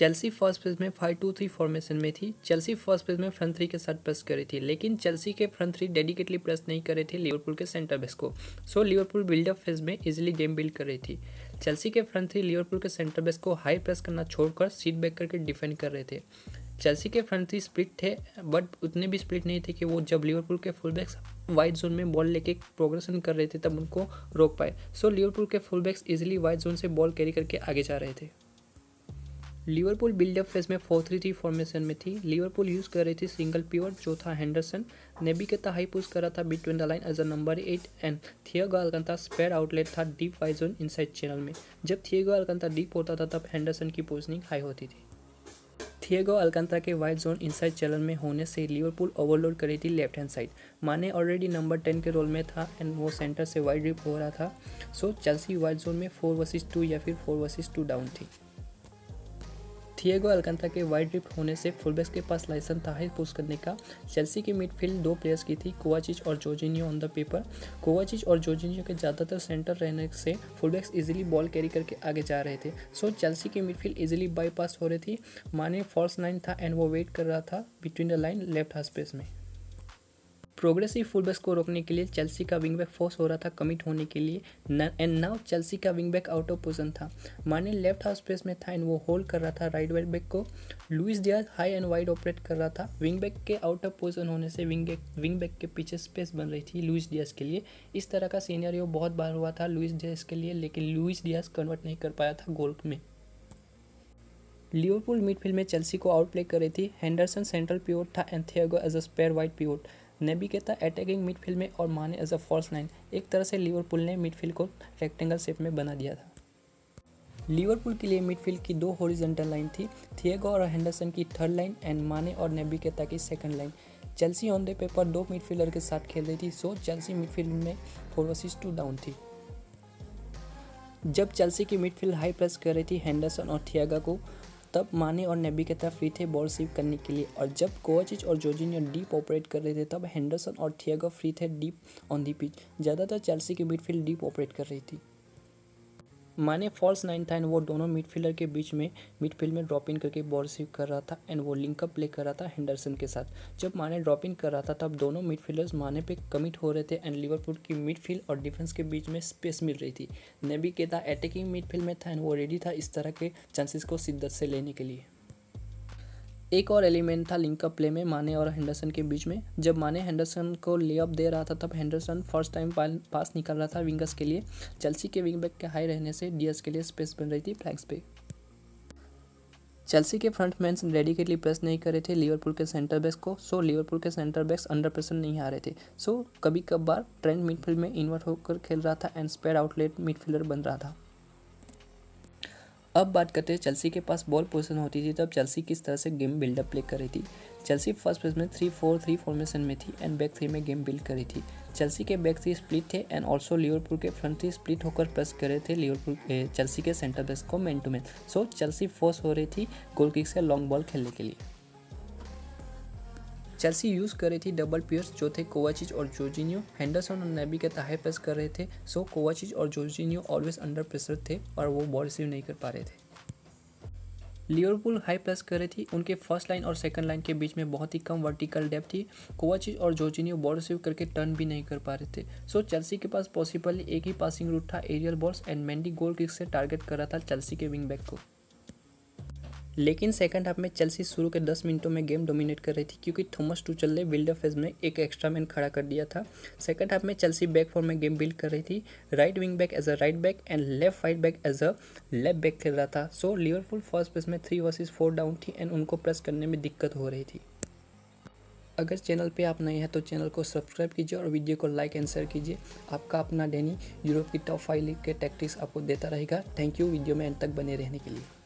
Chelsea first phase में five two three formation में थी चेल्सी फर्स्ट पेज में फ्रंट थ्री के साथ प्रेस करी थी लेकिन चेल्सी के फ्रंट थ्री डेडिकेटली प्रेस नहीं करे थे लिवरपूल के सेंटर बेस को सो लिवरपूल बिल्डअप फेज में इजिली गेम बिल्ड कर रही थी चेल्सी के फ्रंट थ्री लिवरपूल के सेंटर बेस को हाई प्रेस करना छोड़कर सीट बैक करके डिफेंड कर रहे थे चेल्सी के फ्रंट थ्री स्प्लिट थे बट उतने भी स्प्लिट नहीं थे कि वो जब लिवरपूल के फुल बैक्स वाइट जोन में बॉल लेके प्रोग्रेशन कर रहे थे तब उनको रोक पाए सो लिवरपूल के full backs easily wide zone से बॉल कैरी करके आगे जा रहे थे लिवरपूल बिल्डअप फेज में फोर थ्री थ्री फॉर्मेशन में थी लिवरपूल यूज़ कर रही थी सिंगल प्योर चौथा हैंडरसन नेबी के ताही पुश करा था between the line as a number eight and Thiago अलकंता spare outlet था डीप जोन इनसाइड चैनल में जब थियोगो अलकंता डीप होता था तब हैंडरसन की पोजिशनिंग हाई होती थी थियोगो अलकंता के वाइड जोन इनसाइड चैनल में होने से लिवरपूल ओवरलोड कर रही थी left hand side Mane already number ten के रोल में था एंड वो सेंटर से वाइड रिप हो रहा था so Chelsea Chelsea wide zone में फोर वर्सेस टू या फिर फोर वर्सेस टू डाउन थी थिएगो अलकंता के वाइड ड्रिफ्ट होने से फुलबैक्स के पास लाइसेंस था हिट पुश करने का चेल्सी की मिडफील्ड दो प्लेयर्स की थी कोवाचिच और Jorginho on the paper Kovacic और जोजिनियो के ज़्यादातर सेंटर रहने से फुलबैक्स इजिली बॉल कैरी करके आगे जा रहे थे सो चेल्सी की मिडफील्ड इजिली बाईपास हो रही थी माने फॉल्स लाइन था एंड वो वेट कर रहा था between the line left half space में प्रोग्रेसिव फुलबैक्स को रोकने के लिए चेल्सी का विंगबैक फोर्स हो रहा था कमिट होने के लिए एंड नाउ चेल्सी का विंगबैक आउट ऑफ पोजिशन था माने लेफ्ट हाफ स्पेस में था एंड वो होल्ड कर रहा था राइट वाइड बैक को Luis Diaz high and wide operate कर रहा था विंगबैक के आउट ऑफ पोजिशन होने से विंगबैक विंगबैक के पीछे स्पेस बन रही थी लुइस डियाज के लिए इस तरह का सीनियर बहुत बार हुआ था लुइस डियाज के लिए लेकिन लुइस डियाज कन्वर्ट नहीं कर पाया था गोल में लिवरपूल मिडफील्ड में चेल्सी को आउट प्ले कर रही थी हैंडरसन सेंट्रल प्योर था and Thiago as a spare white pure Naby Naby Keita attacking midfield में और माने एज अ फॉल्स नाइन एक तरह से लिवरपूल ने मिडफील्ड को रेक्टेंगल शेप में बना दिया था लिवरपूल के लिए मिडफील्ड की दो हॉरिजॉन्टल लाइन थी थिएगो और हैंडरसन की थर्ड लाइन एंड माने और नेबी नेबिकेता की second line Chelsea on the paper दो मिडफील्डर के साथ खेल रही थी सो चेल्सी मिडफील्ड में फोर वर्सेस टू डाउन थी जब चेल्सी की मिडफील्ड हाई प्रेस कर रही थी हैंडरसन और थियागा को तब माने और नेबी के तरफ फ्री थे बॉल सीव करने के लिए और जब कोचिज और जोजिन डीप ऑपरेट कर रहे थे तब हैंडरसन और थियागो फ्री थे डीप ऑन दी पिच ज़्यादातर चेल्सी की मिडफील्ड डीप ऑपरेट कर रही थी माने फॉल्स नाइन था एंड वो दोनों मिडफील्डर के बीच में मिडफील्ड में ड्रॉप इन करके बॉल रिसीव कर रहा था एंड वो लिंकअप प्ले कर रहा था हेंडरसन के साथ जब माने ड्रॉप इन कर रहा था तब दोनों मिडफील्डर्स माने पे कमिट हो रहे थे एंड लिवरपूल की मिडफील्ड और डिफेंस के बीच में स्पेस मिल रही थी नेबी के था अटैकिंग मिडफील्ड में था एंड वो रेडी था इस तरह के चांसेस को शिद्दत से लेने के लिए एक और एलिमेंट था लिंकअप प्ले में माने और हैंडरसन के बीच में जब माने हैंडरसन को ले अप दे रहा था तब हैंडरसन फर्स्ट टाइम पास निकल रहा था विंगर्स के लिए चेल्सी के विंगबैक के हाई रहने से डीएस के लिए स्पेस बन रही थी फ्लैंक्स पे चेल्सी के फ्रंट मैन डेडिकेटली प्रेस नहीं कर रहे थे लिवरपुल के सेंटर बैक्स को सो लिवरपुल के सेंटर बैक्स अंडर प्रेशर नहीं आ रहे थे सो कभी कभार ट्रेंड मिडफील्ड में इन्वर्ट होकर खेल रहा था एंड स्पेड आउटलेट मिडफील्डर बन रहा था अब बात करते हैं चेल्सी के पास बॉल पोजिशन होती थी तब चेल्सी किस तरह से गेम बिल्डअप प्ले कर रही थी चेल्सी फर्स्ट फेज में थ्री फोर थ्री फॉर्मेशन में थी एंड बैक थ्री में गेम बिल्ड कर रही थी चेल्सी के बैक थ्री स्प्लिट थे एंड ऑल्सो लियोरपुर के फ्रंट थ्री स्प्लिट होकर प्रेस कर रहे थे लियोरपुर चेल्सी के सेंटर बेस को man to man so Chelsea force हो रही थी गोल किक से लॉन्ग बॉल खेलने के लिए चेल्सी यूज़ कर रही थी डबल प्लेयर्स जो थे कोवाचिज और जोर्जिनियो हैंडरसन और नेबी के तहे प्रेस कर रहे थे सो कोवाचिज और जोर्जिनियो ऑलवेज अंडर प्रेशर थे और वो बॉल रिसीव नहीं कर पा रहे थे लियोरपुल हाई प्रेस कर रही थी उनके फर्स्ट लाइन और सेकंड लाइन के बीच में बहुत ही कम वर्टिकल डेप थी कोवाचिज और जोर्जिनियो बॉल रिसीव करके टर्न भी नहीं कर पा रहे थे सो चेल्सी के पास पॉसिबली एक ही पासिंग रूट था aerial balls and Mendy goal kick से टारगेट कर रहा था चेल्सी के विंग बैक को लेकिन सेकंड हाफ में चेल्सी शुरू के दस मिनटों में गेम डोमिनेट कर रही थी क्योंकि थॉमस टूचल ने बिल्डअप फेज में एक एक्स्ट्रा मैन खड़ा कर दिया था सेकंड हाफ में चेल्सी बैक फॉर में गेम बिल्ड कर रही थी right wing back as a right back and left right back as a left back खेल रहा था सो लिवरपूल फर्स्ट पेस में थ्री वर्सेज फोर डाउन थी एंड उनको प्रेस करने में दिक्कत हो रही थी अगर चैनल पे आप नए हैं तो चैनल को सब्सक्राइब कीजिए और वीडियो को लाइक एंड शेयर कीजिए आपका अपना डेनी यूरोप की टॉप फाइव लीग के टैक्टिक्स आपको देता रहेगा थैंक यू वीडियो में एंड तक बने रहने के लिए